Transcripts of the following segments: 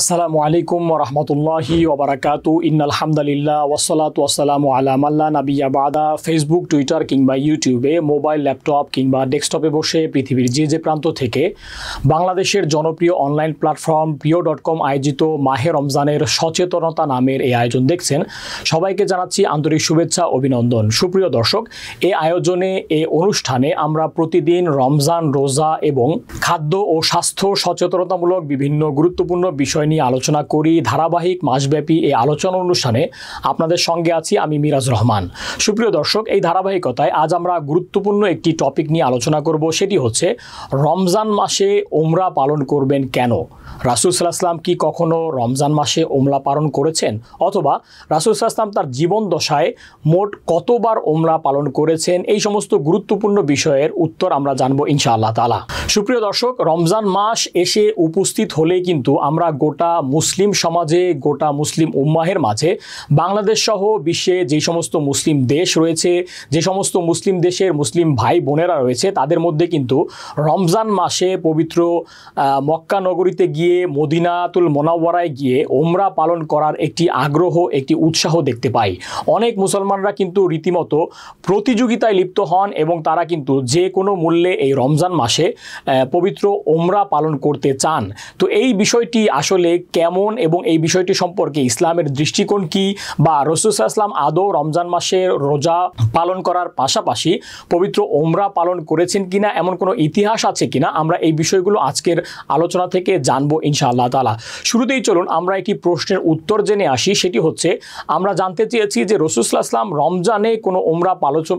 আসসালামু আলাইকুম রহমতুল্লাহি ওবরাকাতু ইন্নাল হামদালিল্লাহ ওসলাত ওসালামু আলামাল্লা নাবিয়া বাদা ফেসবুক টুইটার কিংবা ইউটিউবে মোবাইল ল্যাপটপ কিংবা ডেস্কটপে বসে পৃথিবীর যে যে প্রান্ত থেকে বাংলাদেশের জনপ্রিয় online platform Priyo dot com আয়োজিত মাহে রমজানের সচেতনতা নামের এই আয়োজন দেখছেন সবাইকে জানাচ্ছি আন্তরিক শুভেচ্ছা অভিনন্দন সুপ্রিয় দর্শক এই আয়োজনে এ অনুষ্ঠানে আমরা প্রতিদিন রমজান রোজা এবং খাদ্য ও স্বাস্থ্য সচেতনতামূলক বিভিন্ন গুরুত্বপূর্ণ বিষয় বিষয় নিয়ে আলোচনা করি ধারাবাহিক মাসব্যাপী এই আলোচনা অনুষ্ঠানে আপনাদের সঙ্গে আছি আমি মিরাজ রহমান সুপ্রিয় দর্শক এই ধারাবাহিকতায় আজ আমরা গুরুত্বপূর্ণ একটি টপিক নিয়ে আলোচনা করব সেটি হচ্ছে রমজান মাসে ওমরা পালন করবেন কেন রাসুল সাল্লাহাম কি কখনো রমজান মাসে ওমরা পালন করেছেন অথবা রাসুল সাল্লাহাম তার জীবন দশায় মোট কতবার ওমরা পালন করেছেন এই সমস্ত গুরুত্বপূর্ণ বিষয়ের উত্তর আমরা জানবো ইনশাআল্লাহ তালা সুপ্রিয় দর্শক রমজান মাস এসে উপস্থিত হলে কিন্তু আমরা গোটা মুসলিম সমাজে গোটা মুসলিম উম্মাহের মাঝে বাংলাদেশ সহ বিশ্বে যে সমস্ত মুসলিম দেশ রয়েছে যে সমস্ত মুসলিম দেশের মুসলিম ভাই বোনেরা রয়েছে তাদের মধ্যে কিন্তু রমজান মাসে পবিত্র মক্কা নগরীতে গিয়ে মদিনাতুল মোনাওয়ারায় গিয়ে ওমরা পালন করার একটি আগ্রহ একটি উৎসাহ দেখতে পাই অনেক মুসলমানরা কিন্তু রীতিমতো প্রতিযোগিতায় লিপ্ত হন এবং তারা কিন্তু যে কোনো মূল্যে এই রমজান মাসে পবিত্র ওমরা পালন করতে চান তো এই বিষয়টি আসলে আসলে কেমন এবং এই বিষয়টি সম্পর্কে ইসলামের দৃষ্টিকোণ কি বা ইসলাম আদৌ রমজান মাসে রোজা পালন করার পাশাপাশি পবিত্র ওমরা পালন করেছেন কিনা এমন কোনো ইতিহাস আছে কিনা আমরা এই বিষয়গুলো আজকের আলোচনা থেকে জানবো ইনশাআল্লাহ তালা শুরুতেই চলুন আমরা একটি প্রশ্নের উত্তর জেনে আসি সেটি হচ্ছে আমরা জানতে চেয়েছি যে ইসলাম রমজানে কোনো ওমরা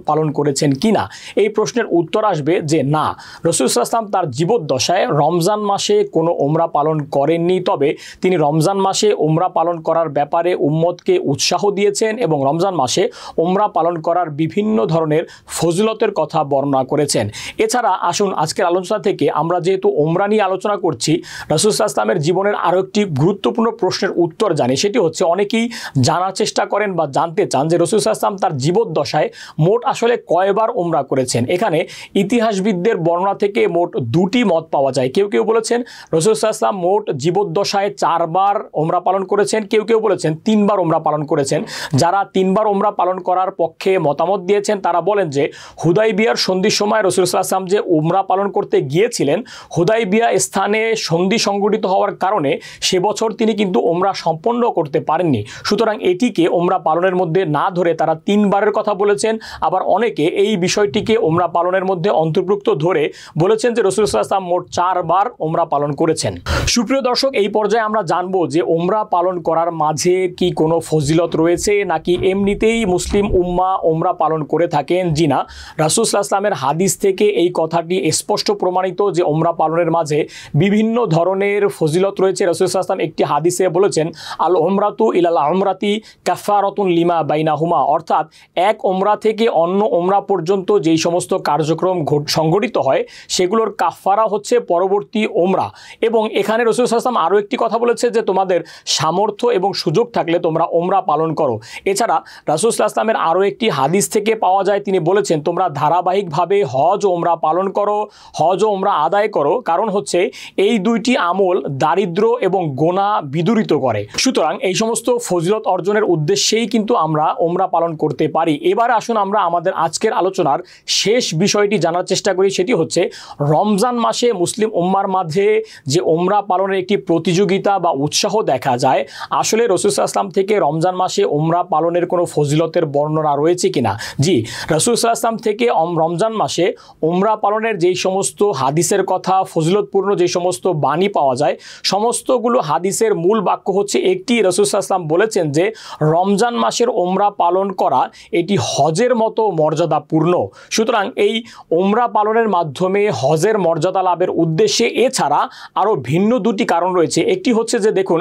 পালন করেছেন কিনা এই প্রশ্নের উত্তর আসবে যে না ইসলাম তার জীবদ্দশায় রমজান মাসে কোনো ওমরা পালন করেননি তবে হবে তিনি রমজান মাসে ওমরা পালন করার ব্যাপারে উম্মতকে উৎসাহ দিয়েছেন এবং রমজান মাসে ওমরা পালন করার বিভিন্ন ধরনের ফজিলতের কথা বর্ণনা করেছেন এছাড়া আসুন আজকের আলোচনা থেকে আমরা যেহেতু ওমরা নিয়ে আলোচনা করছি রাসুসা ইসলামের জীবনের আরও একটি গুরুত্বপূর্ণ প্রশ্নের উত্তর জানি সেটি হচ্ছে অনেকেই জানার চেষ্টা করেন বা জানতে চান যে রসুসা ইসলাম তার জীবদ্দশায় মোট আসলে কয়বার ওমরা করেছেন এখানে ইতিহাসবিদদের বর্ণনা থেকে মোট দুটি মত পাওয়া যায় কেউ কেউ বলেছেন রসুসা ইসলাম মোট জীবদ্দশায় ব্যবসায় চারবার ওমরা পালন করেছেন কেউ কেউ বলেছেন তিনবার ওমরা পালন করেছেন যারা তিনবার ওমরা পালন করার পক্ষে মতামত দিয়েছেন তারা বলেন যে হুদাই বিয়ার সন্ধির সময় রসুলুল্লাহ আসলাম যে ওমরা পালন করতে গিয়েছিলেন হুদাই বিয়া স্থানে সন্ধি সংগঠিত হওয়ার কারণে সে বছর তিনি কিন্তু ওমরা সম্পন্ন করতে পারেননি সুতরাং এটিকে ওমরা পালনের মধ্যে না ধরে তারা তিনবারের কথা বলেছেন আবার অনেকে এই বিষয়টিকে ওমরা পালনের মধ্যে অন্তর্ভুক্ত ধরে বলেছেন যে রসুল আসলাম মোট চারবার ওমরা পালন করেছেন সুপ্রিয় দর্শক এই পর্যায়ে পর্যায়ে আমরা জানব যে ওমরা পালন করার মাঝে কি কোনো ফজিলত রয়েছে নাকি এমনিতেই মুসলিম উম্মা ওমরা পালন করে থাকেন জি না হাদিস থেকে এই কথাটি স্পষ্ট প্রমাণিত যে ওমরা পালনের মাঝে বিভিন্ন ধরনের ফজিলত রয়েছে রাসুসলাম একটি হাদিসে বলেছেন আল ওমরাতু ইলাল আমরাতি কাফারতুন লিমা বাইনা হুমা অর্থাৎ এক ওমরা থেকে অন্য ওমরা পর্যন্ত যেই সমস্ত কার্যক্রম সংগঠিত হয় সেগুলোর কাফারা হচ্ছে পরবর্তী ওমরা এবং এখানে রসুল আসলাম আরও একটি কথা বলেছে যে তোমাদের সামর্থ্য এবং সুযোগ থাকলে তোমরা ওমরা পালন করো এছাড়া রাসুসুল্লাহ ইসলামের আরও একটি হাদিস থেকে পাওয়া যায় তিনি বলেছেন তোমরা ধারাবাহিকভাবে হজ ওমরা পালন করো হজ ওমরা আদায় করো কারণ হচ্ছে এই দুইটি আমল দারিদ্র এবং গোনা বিদূরিত করে সুতরাং এই সমস্ত ফজিলত অর্জনের উদ্দেশ্যেই কিন্তু আমরা ওমরা পালন করতে পারি এবার আসুন আমরা আমাদের আজকের আলোচনার শেষ বিষয়টি জানার চেষ্টা করি সেটি হচ্ছে রমজান মাসে মুসলিম ওম্মার মাঝে যে ওমরা পালনের একটি প্রতিযোগী সহযোগিতা বা উৎসাহ দেখা যায় আসলে আসলাম থেকে রমজান মাসে ওমরা পালনের কোনো ফজিলতের বর্ণনা রয়েছে কিনা জি রসুলাম থেকে রমজান মাসে ওমরা পালনের যেই সমস্ত হাদিসের কথা ফজিলতপূর্ণ যে সমস্ত বাণী পাওয়া যায় সমস্তগুলো হাদিসের মূল বাক্য হচ্ছে একটি রসুলাম বলেছেন যে রমজান মাসের ওমরা পালন করা এটি হজের মতো মর্যাদাপূর্ণ সুতরাং এই ওমরা পালনের মাধ্যমে হজের মর্যাদা লাভের উদ্দেশ্যে এছাড়া আরও ভিন্ন দুটি কারণ রয়েছে একটি হচ্ছে যে দেখুন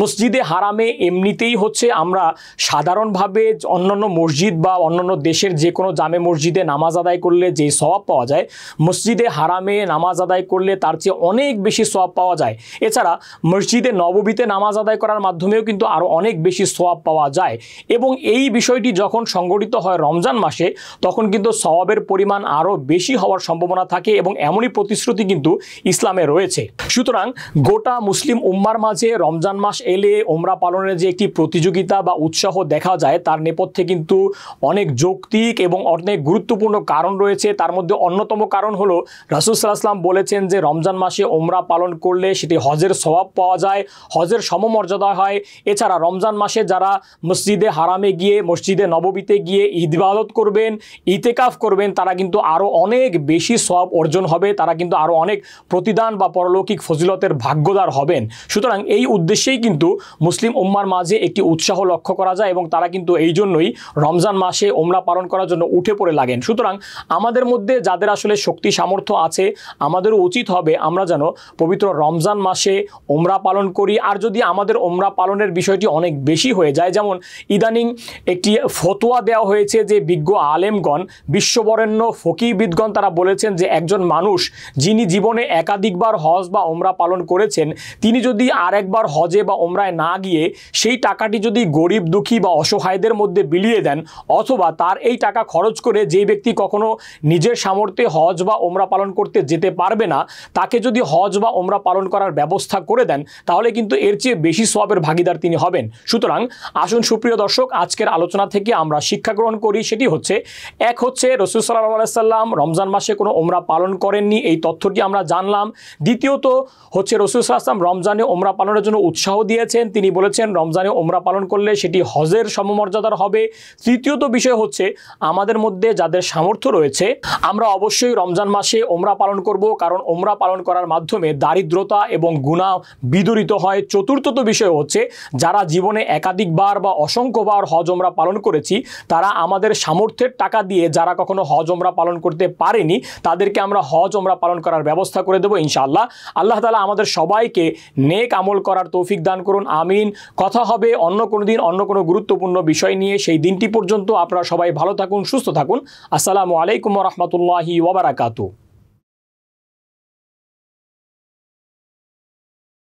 মসজিদে হারামে এমনিতেই হচ্ছে আমরা সাধারণভাবে অন্যান্য মসজিদ বা অন্যান্য দেশের যে কোনো জামে মসজিদে নামাজ আদায় করলে যে স্বভাব পাওয়া যায় মসজিদে হারামে নামাজ আদায় করলে তার চেয়ে অনেক বেশি স্বভাব পাওয়া যায় এছাড়া মসজিদে নববীতে নামাজ আদায় করার মাধ্যমেও কিন্তু আরও অনেক বেশি স্বভাব পাওয়া যায় এবং এই বিষয়টি যখন সংগঠিত হয় রমজান মাসে তখন কিন্তু স্বভাবের পরিমাণ আরও বেশি হওয়ার সম্ভাবনা থাকে এবং এমনই প্রতিশ্রুতি কিন্তু ইসলামে রয়েছে সুতরাং গোটা মুসলিম উম্মার মাঝে রমজান মাস এলে ওমরা পালনের যে একটি প্রতিযোগিতা বা উৎসাহ দেখা যায় তার নেপথ্যে কিন্তু অনেক যৌক্তিক এবং অনেক গুরুত্বপূর্ণ কারণ রয়েছে তার মধ্যে অন্যতম কারণ হলো রাসুসাল্লাম বলেছেন যে রমজান মাসে ওমরা পালন করলে সেটি হজের স্বভাব পাওয়া যায় হজের সমমর্যাদা হয় এছাড়া রমজান মাসে যারা মসজিদে হারামে গিয়ে মসজিদে নববীতে গিয়ে ইবাদত করবেন ইতেকাফ করবেন তারা কিন্তু আরও অনেক বেশি স্বভাব অর্জন হবে তারা কিন্তু আরও অনেক প্রতিদান বা পরলৌকিক ফজিলতের ভাগ্যদার হবেন সুতরাং এই উদ্দেশ্যেই কিন্তু মুসলিম উম্মার মাঝে একটি উৎসাহ লক্ষ্য করা যায় এবং তারা কিন্তু এই জন্যই রমজান মাসে ওমরা পালন করার জন্য উঠে পড়ে লাগেন সুতরাং আমাদের মধ্যে যাদের আসলে শক্তি সামর্থ্য আছে আমাদেরও উচিত হবে আমরা যেন পবিত্র রমজান মাসে ওমরা পালন করি আর যদি আমাদের ওমরা পালনের বিষয়টি অনেক বেশি হয়ে যায় যেমন ইদানিং একটি ফতোয়া দেওয়া হয়েছে যে বিজ্ঞ আলেমগণ বিশ্ববরেণ্য ফকিবিদগণ তারা বলেছেন যে একজন মানুষ যিনি জীবনে একাধিকবার হজ বা ওমরা পালন করেছেন তিনি যদি আরেকবার হজে বা ওমরায় না গিয়ে সেই টাকাটি যদি গরিব দুঃখী বা অসহায়দের মধ্যে বিলিয়ে দেন অথবা তার এই টাকা খরচ করে যে ব্যক্তি কখনো নিজের সামর্থ্যে হজ বা ওমরা পালন করতে যেতে পারবে না তাকে যদি হজ বা ওমরা পালন করার ব্যবস্থা করে দেন তাহলে কিন্তু এর চেয়ে বেশি সবের ভাগিদার তিনি হবেন সুতরাং আসুন সুপ্রিয় দর্শক আজকের আলোচনা থেকে আমরা শিক্ষা গ্রহণ করি সেটি হচ্ছে এক হচ্ছে রসুল সাল্লাহ সাল্লাম রমজান মাসে কোনো ওমরা পালন করেননি এই তথ্যটি আমরা জানলাম দ্বিতীয়ত হচ্ছে রসুল সাল্লাম রমজান রমজানে ওমরা পালনের জন্য উৎসাহ দিয়েছেন তিনি বলেছেন রমজানে ওমরা পালন করলে সেটি হজের সমমর্যাদার হবে তৃতীয়ত বিষয় হচ্ছে আমাদের মধ্যে যাদের সামর্থ্য রয়েছে আমরা অবশ্যই রমজান মাসে ওমরা পালন করব কারণ ওমরা পালন করার মাধ্যমে দারিদ্রতা এবং গুণা বিদরিত হয় চতুর্থত বিষয় হচ্ছে যারা জীবনে একাধিকবার বা অসংখ্যবার হজ ওমরা পালন করেছি তারা আমাদের সামর্থ্যের টাকা দিয়ে যারা কখনো হজ ওমরা পালন করতে পারেনি তাদেরকে আমরা হজ ওমরা পালন করার ব্যবস্থা করে দেবো ইনশাআল্লাহ আল্লাহ তালা আমাদের সবাইকে নেক আমল করার তৌফিক দান করুন আমিন কথা হবে অন্য কোনো দিন অন্য কোনো গুরুত্বপূর্ণ বিষয় নিয়ে সেই দিনটি পর্যন্ত আপনারা সবাই ভালো থাকুন সুস্থ থাকুন আসসালামু আলাইকুম রহমতুল্লাহি ওবরাকাতু